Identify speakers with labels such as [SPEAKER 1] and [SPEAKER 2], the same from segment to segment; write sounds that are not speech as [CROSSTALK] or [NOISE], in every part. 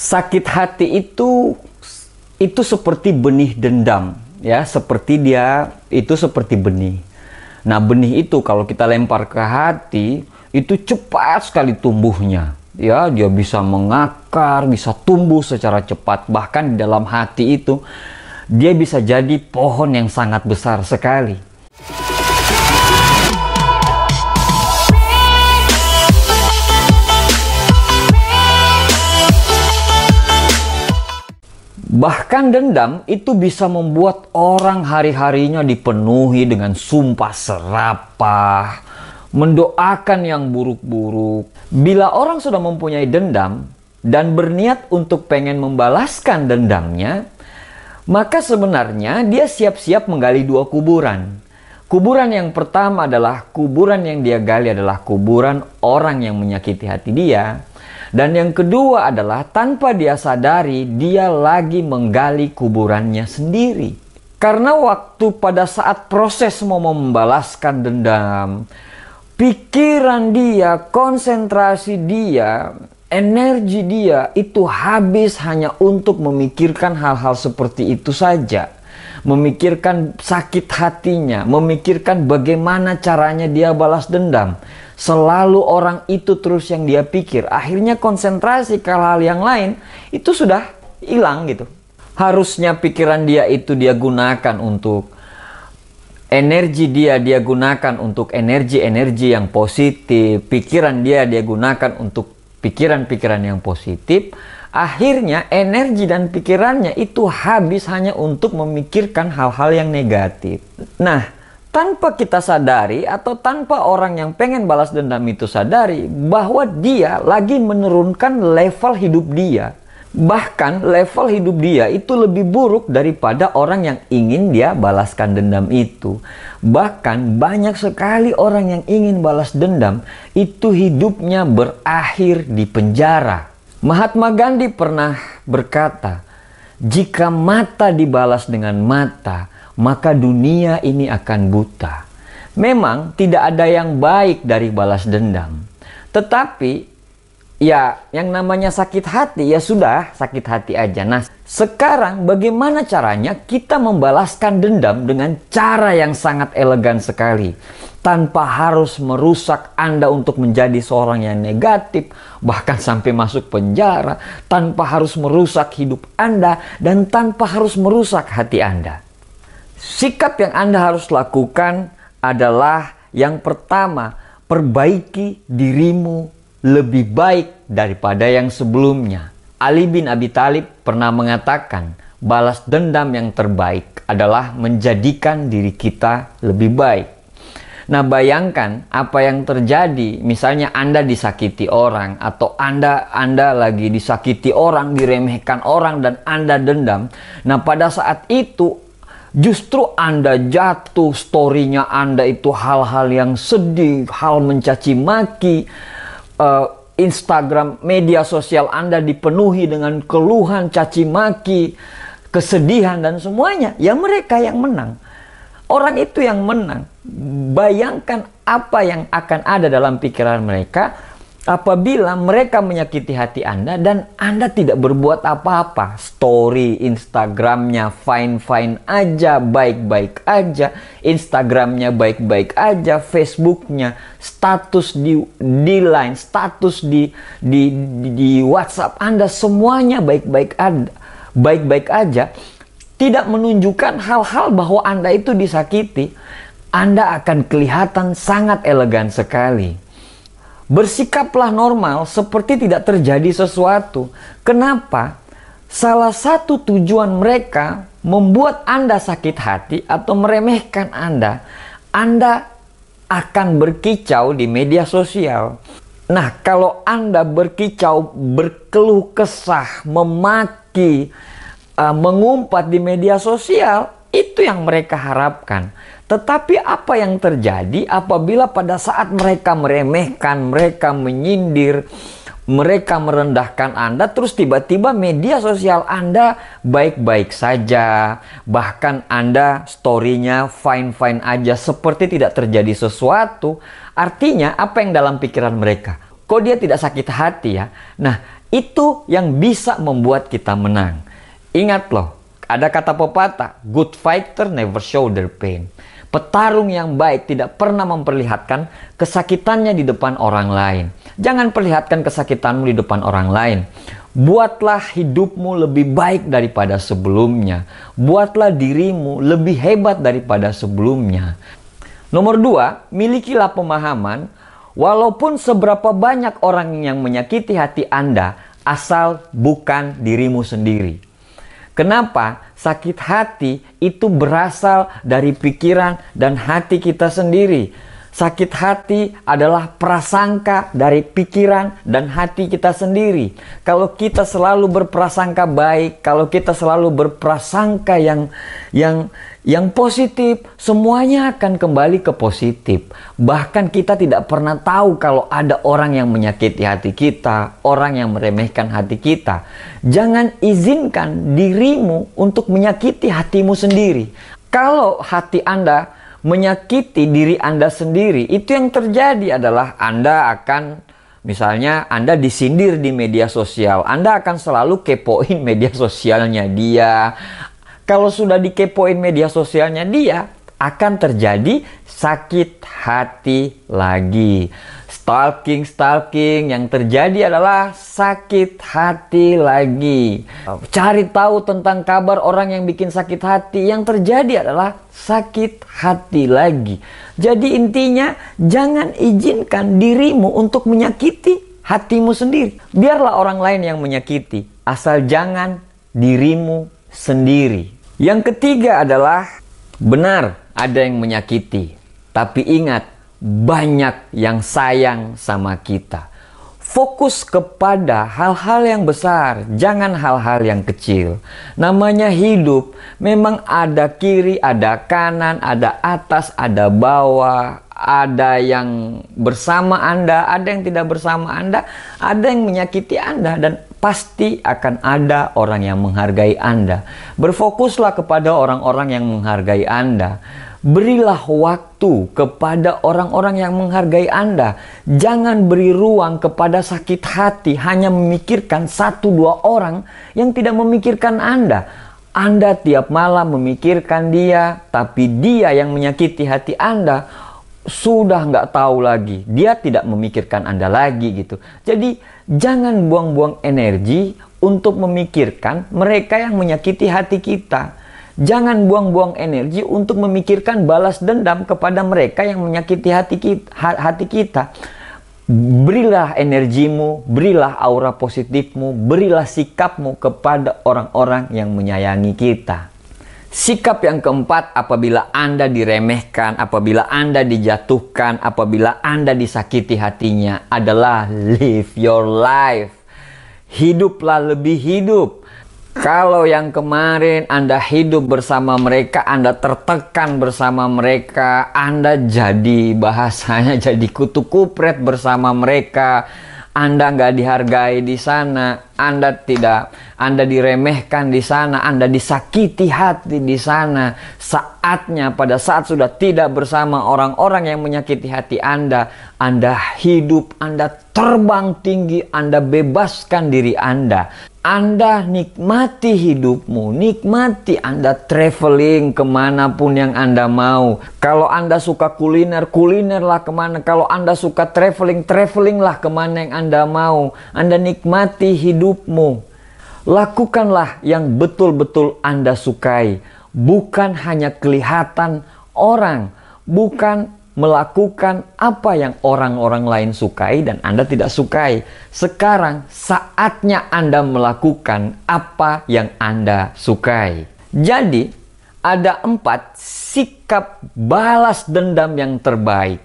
[SPEAKER 1] sakit hati itu itu seperti benih dendam ya seperti dia itu seperti benih nah benih itu kalau kita lempar ke hati itu cepat sekali tumbuhnya ya dia bisa mengakar bisa tumbuh secara cepat bahkan di dalam hati itu dia bisa jadi pohon yang sangat besar sekali Bahkan dendam itu bisa membuat orang hari-harinya dipenuhi dengan sumpah serapah, mendoakan yang buruk-buruk. Bila orang sudah mempunyai dendam dan berniat untuk pengen membalaskan dendamnya, maka sebenarnya dia siap-siap menggali dua kuburan. Kuburan yang pertama adalah kuburan yang dia gali adalah kuburan orang yang menyakiti hati dia, dan yang kedua adalah tanpa dia sadari dia lagi menggali kuburannya sendiri. Karena waktu pada saat proses mau membalaskan dendam, pikiran dia, konsentrasi dia, energi dia itu habis hanya untuk memikirkan hal-hal seperti itu saja memikirkan sakit hatinya, memikirkan bagaimana caranya dia balas dendam. Selalu orang itu terus yang dia pikir. Akhirnya konsentrasi ke hal hal yang lain itu sudah hilang gitu. Harusnya pikiran dia itu dia gunakan untuk energi dia dia gunakan untuk energi-energi yang positif, pikiran dia dia gunakan untuk pikiran-pikiran yang positif, Akhirnya energi dan pikirannya itu habis hanya untuk memikirkan hal-hal yang negatif. Nah, tanpa kita sadari atau tanpa orang yang pengen balas dendam itu sadari bahwa dia lagi menurunkan level hidup dia. Bahkan level hidup dia itu lebih buruk daripada orang yang ingin dia balaskan dendam itu. Bahkan banyak sekali orang yang ingin balas dendam itu hidupnya berakhir di penjara. Mahatma Gandhi pernah berkata, "Jika mata dibalas dengan mata, maka dunia ini akan buta." Memang tidak ada yang baik dari balas dendam. Tetapi ya yang namanya sakit hati ya sudah sakit hati aja. Nah sekarang bagaimana caranya kita membalaskan dendam dengan cara yang sangat elegan sekali tanpa harus merusak Anda untuk menjadi seorang yang negatif, bahkan sampai masuk penjara, tanpa harus merusak hidup Anda, dan tanpa harus merusak hati Anda. Sikap yang Anda harus lakukan adalah yang pertama, perbaiki dirimu lebih baik daripada yang sebelumnya. Ali bin Abi Talib pernah mengatakan, balas dendam yang terbaik adalah menjadikan diri kita lebih baik. Nah, bayangkan apa yang terjadi misalnya Anda disakiti orang atau Anda Anda lagi disakiti orang, diremehkan orang dan Anda dendam. Nah, pada saat itu justru Anda jatuh storynya Anda itu hal-hal yang sedih, hal mencaci maki uh, Instagram, media sosial Anda dipenuhi dengan keluhan, caci maki, kesedihan dan semuanya. Ya mereka yang menang orang itu yang menang. Bayangkan apa yang akan ada dalam pikiran mereka apabila mereka menyakiti hati Anda dan Anda tidak berbuat apa-apa. Story Instagramnya fine-fine aja, baik-baik aja. Instagramnya baik-baik aja, Facebooknya, status di, di line, status di, di, di, di WhatsApp Anda semuanya baik-baik ada. Baik-baik aja tidak menunjukkan hal-hal bahwa Anda itu disakiti, Anda akan kelihatan sangat elegan sekali. Bersikaplah normal seperti tidak terjadi sesuatu. Kenapa? Salah satu tujuan mereka membuat Anda sakit hati atau meremehkan Anda. Anda akan berkicau di media sosial. Nah, kalau Anda berkicau, berkeluh kesah, memaki, uh, mengumpat di media sosial, itu yang mereka harapkan. Tetapi apa yang terjadi apabila pada saat mereka meremehkan, mereka menyindir, mereka merendahkan Anda, terus tiba-tiba media sosial Anda baik-baik saja, bahkan Anda story-nya fine-fine aja, seperti tidak terjadi sesuatu. Artinya, apa yang dalam pikiran mereka? Kok dia tidak sakit hati ya? Nah, itu yang bisa membuat kita menang. Ingat loh, ada kata pepatah, good fighter never show their pain. Petarung yang baik tidak pernah memperlihatkan kesakitannya di depan orang lain. Jangan perlihatkan kesakitanmu di depan orang lain. Buatlah hidupmu lebih baik daripada sebelumnya. Buatlah dirimu lebih hebat daripada sebelumnya. Nomor dua, milikilah pemahaman. Walaupun seberapa banyak orang yang menyakiti hati Anda, asal bukan dirimu sendiri. Kenapa sakit hati itu berasal dari pikiran dan hati kita sendiri? Sakit hati adalah prasangka dari pikiran dan hati kita sendiri. Kalau kita selalu berprasangka baik, kalau kita selalu berprasangka yang yang yang positif, semuanya akan kembali ke positif. Bahkan kita tidak pernah tahu kalau ada orang yang menyakiti hati kita, orang yang meremehkan hati kita. Jangan izinkan dirimu untuk menyakiti hatimu sendiri. Kalau hati Anda menyakiti diri Anda sendiri, itu yang terjadi adalah Anda akan misalnya Anda disindir di media sosial, Anda akan selalu kepoin [LAUGHS] media sosialnya dia. Kalau sudah dikepoin media sosialnya dia, akan terjadi sakit hati lagi. Stalking, stalking yang terjadi adalah sakit hati lagi. Cari tahu tentang kabar orang yang bikin sakit hati yang terjadi adalah sakit hati lagi. Jadi, intinya jangan izinkan dirimu untuk menyakiti hatimu sendiri. Biarlah orang lain yang menyakiti, asal jangan dirimu sendiri. Yang ketiga adalah Benar, ada yang menyakiti, tapi ingat, banyak yang sayang sama kita. Fokus kepada hal-hal yang besar, jangan hal-hal yang kecil. Namanya hidup, memang ada kiri, ada kanan, ada atas, ada bawah, ada yang bersama Anda, ada yang tidak bersama Anda, ada yang menyakiti Anda, dan pasti akan ada orang yang menghargai Anda. Berfokuslah kepada orang-orang yang menghargai Anda. Berilah waktu kepada orang-orang yang menghargai Anda. Jangan beri ruang kepada sakit hati hanya memikirkan satu dua orang yang tidak memikirkan Anda. Anda tiap malam memikirkan dia, tapi dia yang menyakiti hati Anda sudah nggak tahu lagi. Dia tidak memikirkan Anda lagi gitu. Jadi Jangan buang-buang energi untuk memikirkan mereka yang menyakiti hati kita. Jangan buang-buang energi untuk memikirkan balas dendam kepada mereka yang menyakiti hati kita. Hati kita. Berilah energimu, berilah aura positifmu, berilah sikapmu kepada orang-orang yang menyayangi kita. Sikap yang keempat, apabila Anda diremehkan, apabila Anda dijatuhkan, apabila Anda disakiti hatinya, adalah live your life. Hiduplah lebih hidup. Kalau yang kemarin Anda hidup bersama mereka, Anda tertekan bersama mereka, Anda jadi bahasanya [LAUGHS] jadi kutu kupret bersama mereka, Anda nggak dihargai di sana, anda tidak, Anda diremehkan di sana, Anda disakiti hati di sana. Saatnya pada saat sudah tidak bersama orang-orang yang menyakiti hati Anda, Anda hidup, Anda terbang tinggi, Anda bebaskan diri Anda. Anda nikmati hidupmu, nikmati Anda traveling kemanapun yang Anda mau. Kalau Anda suka kuliner, kulinerlah kemana. Kalau Anda suka traveling, travelinglah kemana yang Anda mau. Anda nikmati hidup hidupmu. Lakukanlah yang betul-betul Anda sukai, bukan hanya kelihatan orang, bukan melakukan apa yang orang-orang lain sukai dan Anda tidak sukai. Sekarang saatnya Anda melakukan apa yang Anda sukai. Jadi, ada empat sikap balas dendam yang terbaik.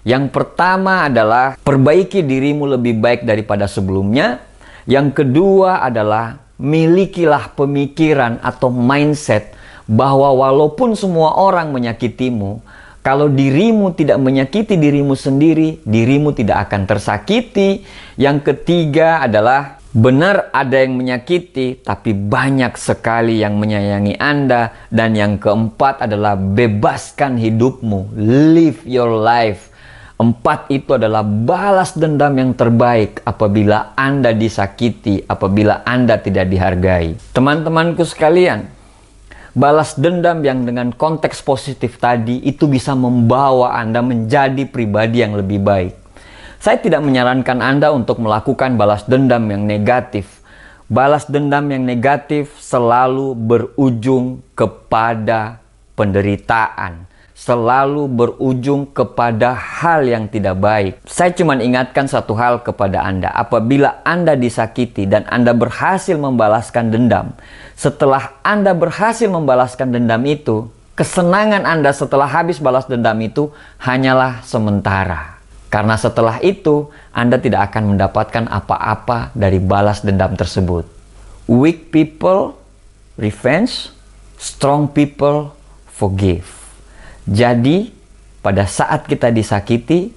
[SPEAKER 1] Yang pertama adalah perbaiki dirimu lebih baik daripada sebelumnya. Yang kedua adalah milikilah pemikiran atau mindset bahwa walaupun semua orang menyakitimu, kalau dirimu tidak menyakiti dirimu sendiri, dirimu tidak akan tersakiti. Yang ketiga adalah benar ada yang menyakiti, tapi banyak sekali yang menyayangi Anda. Dan yang keempat adalah bebaskan hidupmu, live your life. Empat itu adalah balas dendam yang terbaik apabila Anda disakiti, apabila Anda tidak dihargai. Teman-temanku sekalian, balas dendam yang dengan konteks positif tadi itu bisa membawa Anda menjadi pribadi yang lebih baik. Saya tidak menyarankan Anda untuk melakukan balas dendam yang negatif. Balas dendam yang negatif selalu berujung kepada penderitaan selalu berujung kepada hal yang tidak baik. Saya cuma ingatkan satu hal kepada Anda. Apabila Anda disakiti dan Anda berhasil membalaskan dendam, setelah Anda berhasil membalaskan dendam itu, kesenangan Anda setelah habis balas dendam itu hanyalah sementara. Karena setelah itu, Anda tidak akan mendapatkan apa-apa dari balas dendam tersebut. Weak people, revenge. Strong people, forgive. Jadi, pada saat kita disakiti,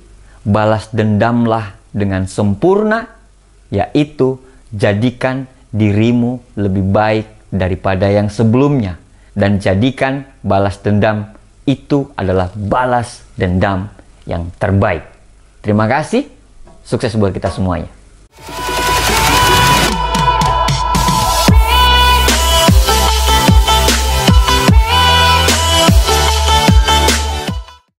[SPEAKER 1] balas dendamlah dengan sempurna, yaitu jadikan dirimu lebih baik daripada yang sebelumnya, dan jadikan balas dendam itu adalah balas dendam yang terbaik. Terima kasih, sukses buat kita semuanya.